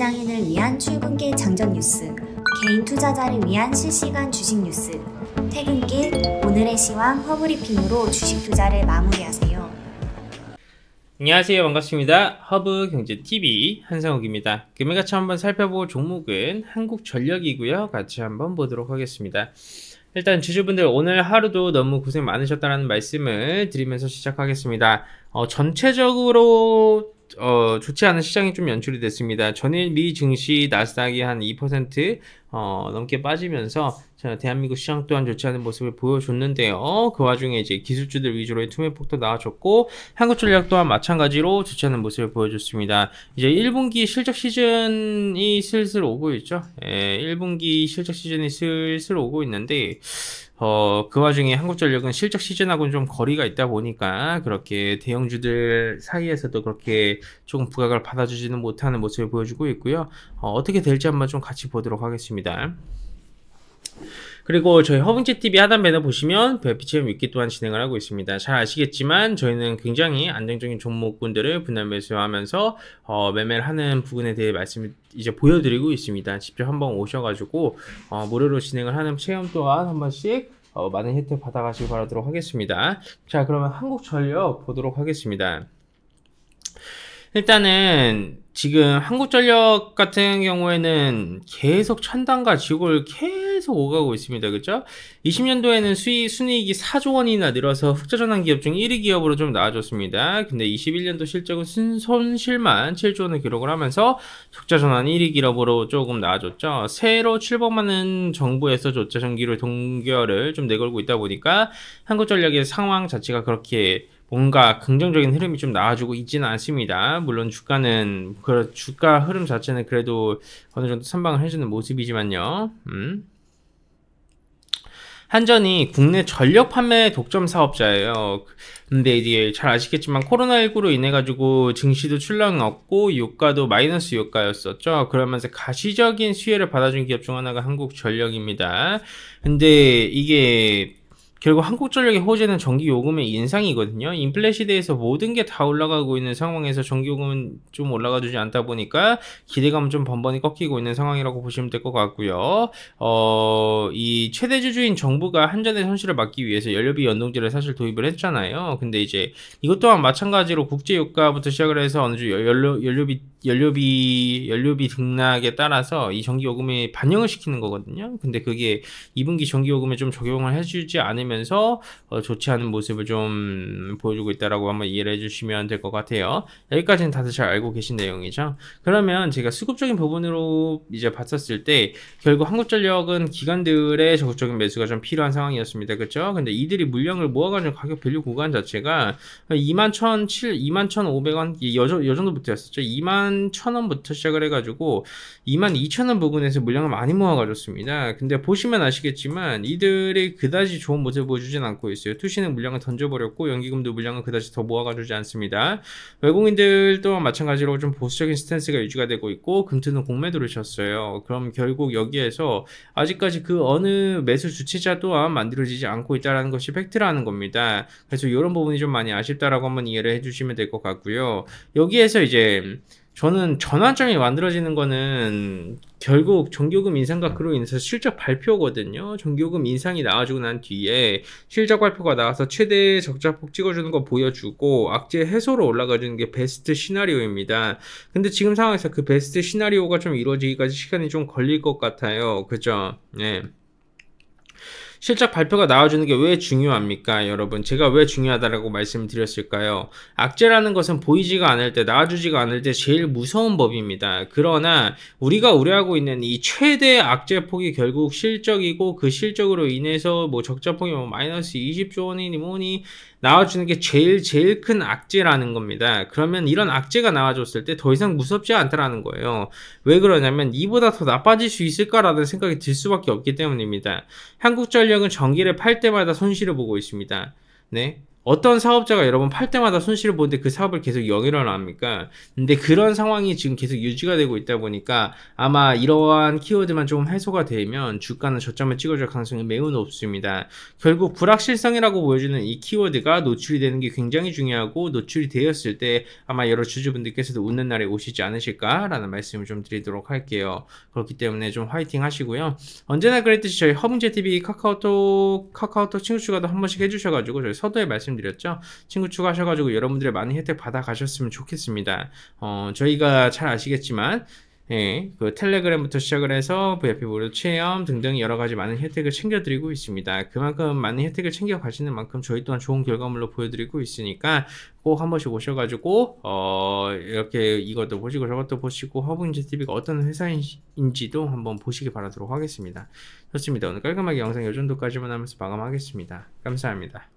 직장인을 위한 출근길 장전 뉴스, 개인 투자자를 위한 실시간 주식 뉴스, 퇴근길 오늘의 시황 허브리핑으로 주식 투자를 마무리하세요. 안녕하세요. 반갑습니다. 허브 경제 TV 한상욱입니다. 금일 같이 한번 살펴볼 종목은 한국전력이고요. 같이 한번 보도록 하겠습니다. 일단 주주분들 오늘 하루도 너무 고생 많으셨다는 말씀을 드리면서 시작하겠습니다. 어, 전체적으로 어, 좋지 않은 시장이 좀 연출이 됐습니다. 전일 미 증시 나스닥이 한 2% 어, 넘게 빠지면서 자, 대한민국 시장 또한 좋지 않은 모습을 보여줬는데요. 그 와중에 이제 기술주들 위주로의 투매폭도 나와줬고 한국전략 또한 마찬가지로 좋지 않은 모습을 보여줬습니다. 이제 1분기 실적 시즌이 슬슬 오고 있죠. 예, 1분기 실적 시즌이 슬슬 오고 있는데 어, 그 와중에 한국전력은 실적 시즌하고는 좀 거리가 있다 보니까 그렇게 대형주들 사이에서도 그렇게 조금 부각을 받아주지는 못하는 모습을 보여주고 있고요. 어, 어떻게 될지 한번 좀 같이 보도록 하겠습니다. 그리고 저희 허벅지 TV 하단 배너 보시면 별피 체험 위기 또한 진행을 하고 있습니다. 잘 아시겠지만 저희는 굉장히 안정적인 종목군들을 분할 매수하면서 어, 매매를 하는 부분에 대해 말씀 을 이제 보여드리고 있습니다. 직접 한번 오셔가지고 어, 무료로 진행을 하는 체험 또한 한 번씩 어, 많은 혜택 받아가시기 바라도록 하겠습니다. 자 그러면 한국전력 보도록 하겠습니다. 일단은 지금 한국전력 같은 경우에는 계속 천당과 지구를 계속 계속 오가고 있습니다. 그죠? 20년도에는 수익, 순이익이 4조 원이나 늘어서 흑자전환 기업 중 1위 기업으로 좀 나아졌습니다. 근데 21년도 실적은 순, 손실만 7조 원을 기록을 하면서 흑자전환 1위 기업으로 조금 나아졌죠. 새로 출범하는 정부에서 조차전기로 동결을 좀 내걸고 있다 보니까 한국전력의 상황 자체가 그렇게 뭔가 긍정적인 흐름이 좀나아지고 있지는 않습니다. 물론 주가는 그 주가 흐름 자체는 그래도 어느 정도 선방을 해주는 모습이지만요. 음. 한전이 국내 전력 판매 독점 사업자예요. 근데 이게 잘 아시겠지만 코로나19로 인해 가지고 증시도 출렁없고 유가도 마이너스 유가였었죠. 그러면서 가시적인 수혜를 받아준 기업 중 하나가 한국전력입니다. 근데 이게 결국 한국전력의 호재는 전기요금의 인상이거든요. 인플레 시대에서 모든 게 다 올라가고 있는 상황에서 전기요금은 좀 올라가주지 않다 보니까 기대감은 좀 번번이 꺾이고 있는 상황이라고 보시면 될 것 같고요. 어, 이 최대 주주인 정부가 한전의 손실을 막기 위해서 연료비 연동제를 사실 도입을 했잖아요. 근데 이제 이것 또한 마찬가지로 국제유가부터 시작을 해서 어느 주 연료, 연료비 연료비 연료비 등락에 따라서 이 전기요금에 반영을 시키는 거거든요. 근데 그게 2분기 전기요금에 좀 적용을 해주지 않으면 챙기면서 어, 좋지 않은 모습을 좀 보여주고 있다라고 한번 이해를 해주시면 될 것 같아요. 여기까지는 다들 잘 알고 계신 내용이죠. 그러면 제가 수급적인 부분으로 이제 봤었을 때 결국 한국전력은 기관들의 적극적인 매수가 좀 필요한 상황이었습니다. 그렇죠? 근데 이들이 물량을 모아가지고 가격 밸류 구간 자체가 2 1 0 0 5 0 0원여 정도부터였었죠. 21,000원부터 시작을 해가지고 22,000원 부근에서 물량을 많이 모아가졌습니다. 근데 보시면 아시겠지만 이들이 그다지 좋은 모습 모습을 보여주진 않고 있어요. 투시는 물량을 던져버렸고 연기금도 물량을 그다지 더 모아가주지 않습니다. 외국인들 또한 마찬가지로 좀 보수적인 스탠스가 유지가 되고 있고 금트는 공매도를 쳤어요. 그럼 결국 여기에서 아직까지 그 어느 매수 주체자 또한 만들어지지 않고 있다는 것이 팩트라는 겁니다. 그래서 이런 부분이 좀 많이 아쉽다라고 한번 이해를 해주시면 될 것 같고요. 여기에서 이제 저는 전환점이 만들어지는 거는 결국 정규금 인상과 그로 인해서 실적 발표거든요. 정규금 인상이 나와주고 난 뒤에 실적 발표가 나와서 최대 적자폭 찍어주는 거 보여주고 악재 해소로 올라가주는 게 베스트 시나리오입니다. 근데 지금 상황에서 그 베스트 시나리오가 좀 이루어지기까지 시간이 좀 걸릴 것 같아요. 그죠? 네. 실적 발표가 나와주는 게 왜 중요합니까? 여러분, 제가 왜 중요하다라고 말씀 드렸을까요? 악재라는 것은 보이지가 않을 때, 나와주지가 않을 때 제일 무서운 법입니다. 그러나 우리가 우려하고 있는 이 최대 악재 폭이 결국 실적이고 그 실적으로 인해서 뭐 적자폭이 뭐 마이너스 20조 원이니 뭐니 나와주는 게 제일 제일 큰 악재라는 겁니다. 그러면 이런 악재가 나와줬을 때 더 이상 무섭지 않다라는 거예요. 왜 그러냐면 이보다 더 나빠질 수 있을까라는 생각이 들 수밖에 없기 때문입니다. 한국전력은 전기를 팔 때마다 손실을 보고 있습니다. 네. 어떤 사업자가 여러분 팔 때마다 손실을 보는데 그 사업을 계속 영위를 합니까? 근데 그런 상황이 지금 계속 유지가 되고 있다 보니까 아마 이러한 키워드만 조금 해소가 되면 주가는 저점을 찍어줄 가능성이 매우 높습니다. 결국 불확실성이라고 보여주는 이 키워드가 노출이 되는 게 굉장히 중요하고 노출이 되었을 때 아마 여러 주주분들께서도 웃는 날이 오시지 않으실까라는 말씀을 좀 드리도록 할게요. 그렇기 때문에 좀 화이팅 하시고요. 언제나 그랬듯이 저희 허문제TV 카카오톡, 카카오톡 친구 추가도 한 번씩 해주셔가지고 저희 서두에 말씀 말씀드렸죠. 친구 추가하셔가지고 여러분들의 많은 혜택 받아 가셨으면 좋겠습니다. 어, 저희가 잘 아시겠지만 예, 그 텔레그램부터 시작을 해서 VIP 무료 체험 등등 여러 가지 많은 혜택을 챙겨드리고 있습니다. 그만큼 많은 혜택을 챙겨가시는 만큼 저희 또한 좋은 결과물로 보여드리고 있으니까 꼭 한 번씩 오셔가지고 어 이렇게 이것도 보시고 저것도 보시고 허브인지 TV가 어떤 회사인지도 한번 보시기 바라도록 하겠습니다. 좋습니다. 오늘 깔끔하게 영상 요 정도까지만 하면서 마감하겠습니다. 감사합니다.